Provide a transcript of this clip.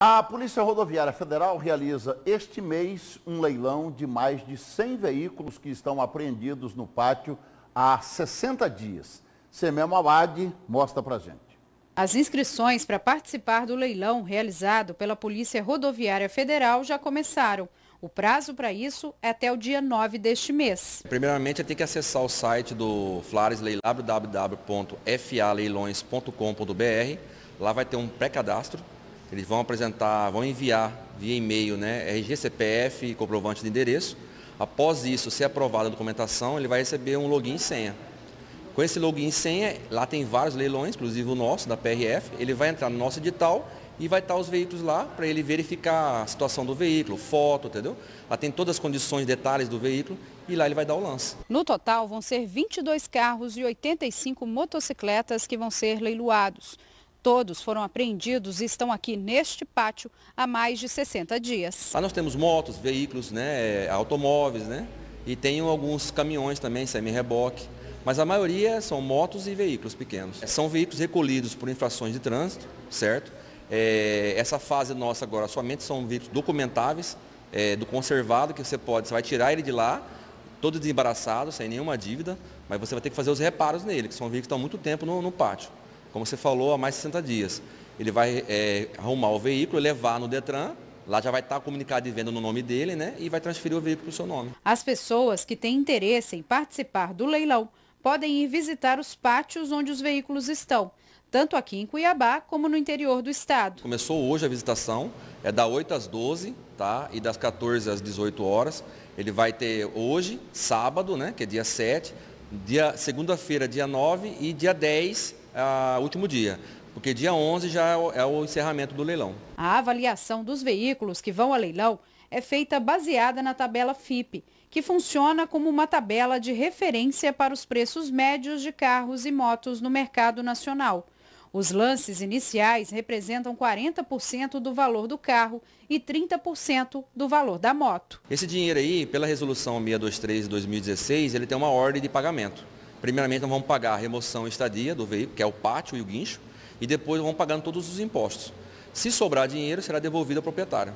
A Polícia Rodoviária Federal realiza este mês um leilão de mais de 100 veículos que estão apreendidos no pátio há 60 dias. Semel Awad mostra para gente. As inscrições para participar do leilão realizado pela Polícia Rodoviária Federal já começaram. O prazo para isso é até o dia 9 deste mês. Primeiramente, tem que acessar o site do Flares Leilão, www.faleilões.com.br. Lá vai ter um pré-cadastro eles vão apresentar, vão enviar via e-mail, né, RG, CPF e comprovante de endereço. Após isso, ser aprovada a documentação, ele vai receber um login e senha. Com esse login e senha, lá tem vários leilões, inclusive o nosso, da PRF, ele vai entrar no nosso edital e vai estar os veículos lá para ele verificar a situação do veículo, foto, entendeu? Lá tem todas as condições, detalhes do veículo e lá ele vai dar o lance. No total, vão ser 22 carros e 85 motocicletas que vão ser leiloados. Todos foram apreendidos e estão aqui neste pátio há mais de 60 dias. Lá nós temos motos, veículos, né, é, automóveis, né? E tem alguns caminhões também, semi-reboque. Mas a maioria são motos e veículos pequenos. São veículos recolhidos por infrações de trânsito, certo? É, essa fase nossa agora somente são veículos documentáveis, é, do conservado, que você pode, você vai tirar ele de lá, todo desembaraçado, sem nenhuma dívida, mas você vai ter que fazer os reparos nele, que são veículos que estão há muito tempo no, no pátio como você falou, há mais de 60 dias. Ele vai é, arrumar o veículo, levar no Detran, Lá já vai estar comunicado de venda no nome dele, né? E vai transferir o veículo para o seu nome. As pessoas que têm interesse em participar do leilão podem ir visitar os pátios onde os veículos estão, tanto aqui em Cuiabá como no interior do estado. Começou hoje a visitação, é da 8 às 12, tá? E das 14 às 18 horas. Ele vai ter hoje, sábado, né? Que é dia 7, dia segunda-feira, dia 9 e dia 10 é a último dia porque dia 11 já é o encerramento do leilão. A avaliação dos veículos que vão a leilão é feita baseada na tabela FIP, que funciona como uma tabela de referência para os preços médios de carros e motos no mercado nacional. Os lances iniciais representam 40% do valor do carro e 30% do valor da moto. Esse dinheiro aí, pela resolução 623 de 2016, ele tem uma ordem de pagamento. Primeiramente, nós vamos pagar a remoção e estadia do veículo, que é o pátio e o guincho, e depois vamos pagando todos os impostos. Se sobrar dinheiro, será devolvido ao proprietário.